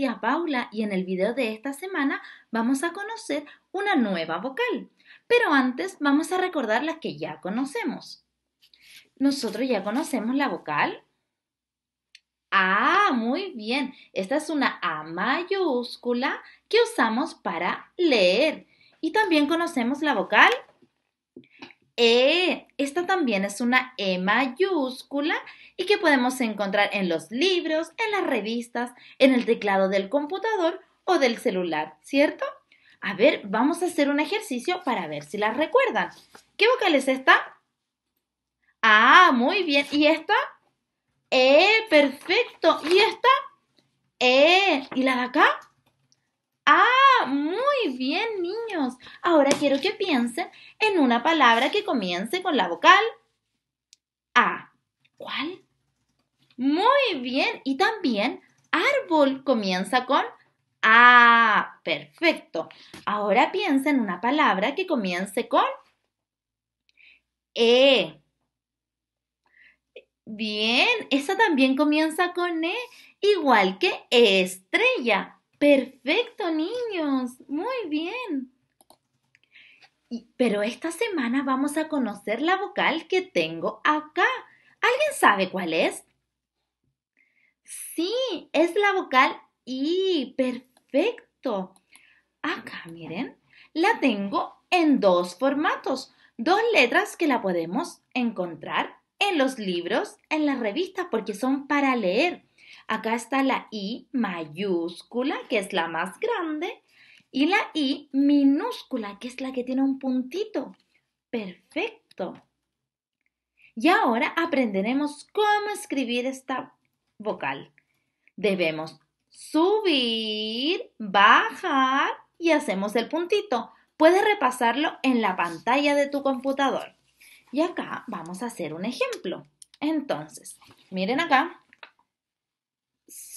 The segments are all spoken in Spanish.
Paula Paula y en el video de esta semana vamos a conocer una nueva vocal. Pero antes vamos a recordar las que ya conocemos. Nosotros ya conocemos la vocal Ah, muy bien. Esta es una A mayúscula que usamos para leer. Y también conocemos la vocal e. esta también es una E mayúscula y que podemos encontrar en los libros, en las revistas, en el teclado del computador o del celular, ¿cierto? A ver, vamos a hacer un ejercicio para ver si las recuerdan. ¿Qué vocal es esta? Ah, muy bien. ¿Y esta? E, perfecto. ¿Y esta? E. ¿Y la de acá? bien, niños. Ahora quiero que piensen en una palabra que comience con la vocal A. ¿Cuál? Muy bien. Y también árbol comienza con A. Perfecto. Ahora piensen en una palabra que comience con E. Bien, esa también comienza con E, igual que estrella. Perfecto, niños. Muy bien. pero esta semana vamos a conocer la vocal que tengo acá. ¿Alguien sabe cuál es? Sí, es la vocal I. Perfecto. Acá, miren, la tengo en dos formatos. Dos letras que la podemos encontrar en los libros, en las revistas, porque son para leer. Acá está la I mayúscula, que es la más grande, y la I minúscula, que es la que tiene un puntito. Perfecto. Y ahora aprenderemos cómo escribir esta vocal. Debemos subir, bajar y hacemos el puntito. Puedes repasarlo en la pantalla de tu computador. Y acá vamos a hacer un ejemplo. Entonces, miren acá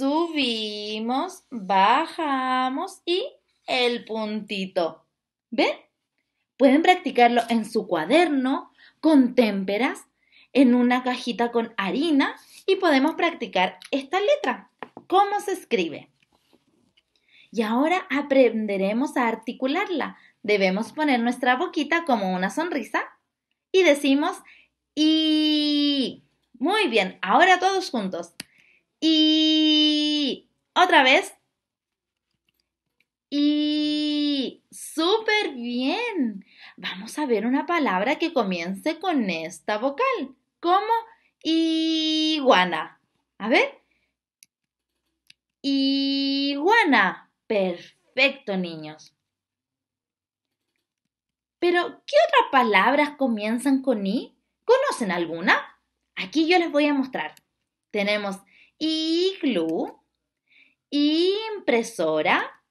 subimos, bajamos y el puntito. ¿Ven? Pueden practicarlo en su cuaderno, con témperas, en una cajita con harina y podemos practicar esta letra. ¿Cómo se escribe? Y ahora aprenderemos a articularla. Debemos poner nuestra boquita como una sonrisa y decimos y. Muy bien, ahora todos juntos. Y otra vez. Y súper bien. Vamos a ver una palabra que comience con esta vocal. Como iguana. A ver. Iguana. Perfecto, niños. Pero, ¿qué otras palabras comienzan con I? ¿Conocen alguna? Aquí yo les voy a mostrar. Tenemos iglú, impresora,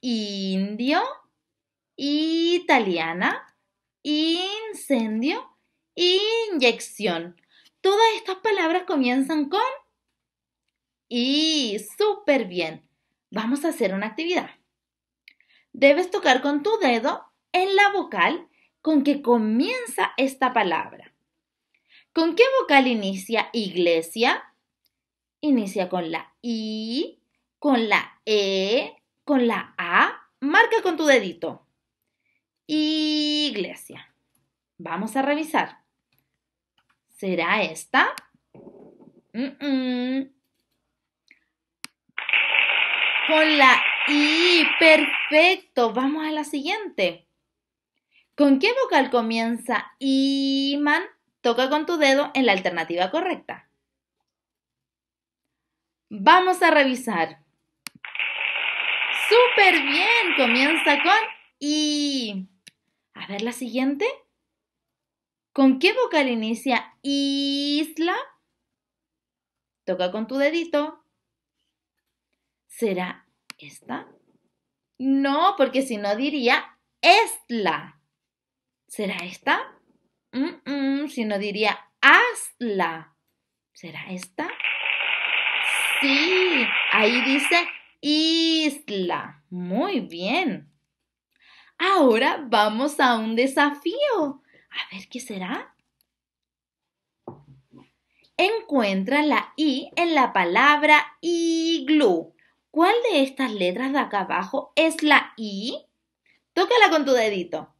indio, italiana, incendio, inyección. Todas estas palabras comienzan con I. Súper bien. Vamos a hacer una actividad. Debes tocar con tu dedo en la vocal con que comienza esta palabra. ¿Con qué vocal inicia iglesia? Inicia con la I, con la E, con la A. Marca con tu dedito. Iglesia. Vamos a revisar. ¿Será esta? Con la I, perfecto. Vamos a la siguiente. ¿Con qué vocal comienza Iman? Toca con tu dedo en la alternativa correcta. Vamos a revisar. Súper bien, comienza con I. A ver la siguiente. ¿Con qué vocal inicia isla? Toca con tu dedito. ¿Será esta? No, porque si no diría esla. ¿Será esta? si no diría hazla. ¿Será esta? Sí, ahí dice isla. Muy bien. Ahora vamos a un desafío. A ver qué será. Encuentra la I en la palabra iglu. ¿Cuál de estas letras de acá abajo es la I? Tócala con tu dedito.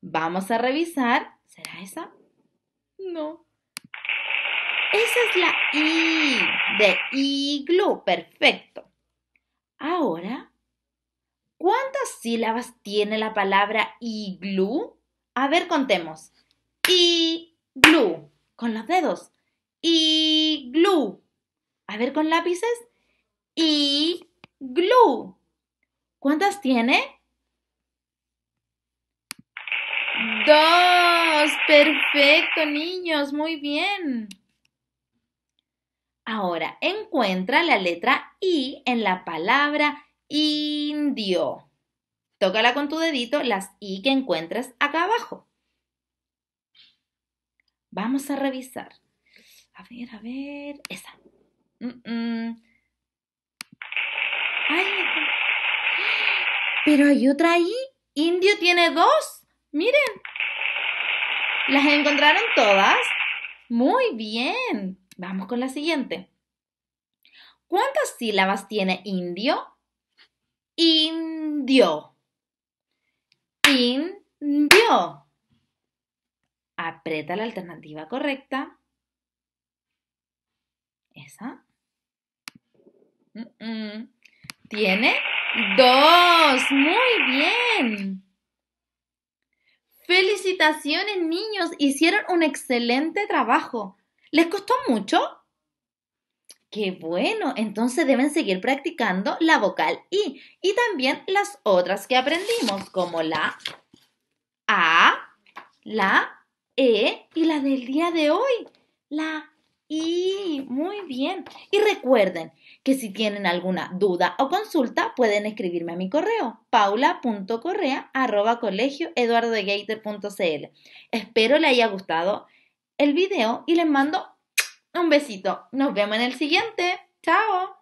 Vamos a revisar. ¿Será esa? No. Esa es la I de iglú. Perfecto. Ahora, ¿cuántas sílabas tiene la palabra iglú? A ver, contemos. Iglú. Con los dedos. Iglú. A ver, con lápices. Iglú. ¿Cuántas tiene? Dos. Perfecto, niños. Muy bien. Ahora, encuentra la letra I en la palabra indio. Tócala con tu dedito las I que encuentras acá abajo. Vamos a revisar. A ver, a ver. Esa. Ay, pero hay otra I. Indio tiene dos. Miren. ¿Las encontraron todas? Muy bien. Vamos con la siguiente. ¿Cuántas sílabas tiene indio? Indio. Indio. Aprieta la alternativa correcta. Esa. Tiene dos. Muy bien. Felicitaciones niños. Hicieron un excelente trabajo. ¿Les costó mucho? Qué bueno, entonces deben seguir practicando la vocal I y también las otras que aprendimos, como la A, la E y la del día de hoy, la I. Muy bien. Y recuerden que si tienen alguna duda o consulta pueden escribirme a mi correo paula.correa.colegioeduardogater.cl. Espero le haya gustado el video y les mando un besito. Nos vemos en el siguiente. Chao.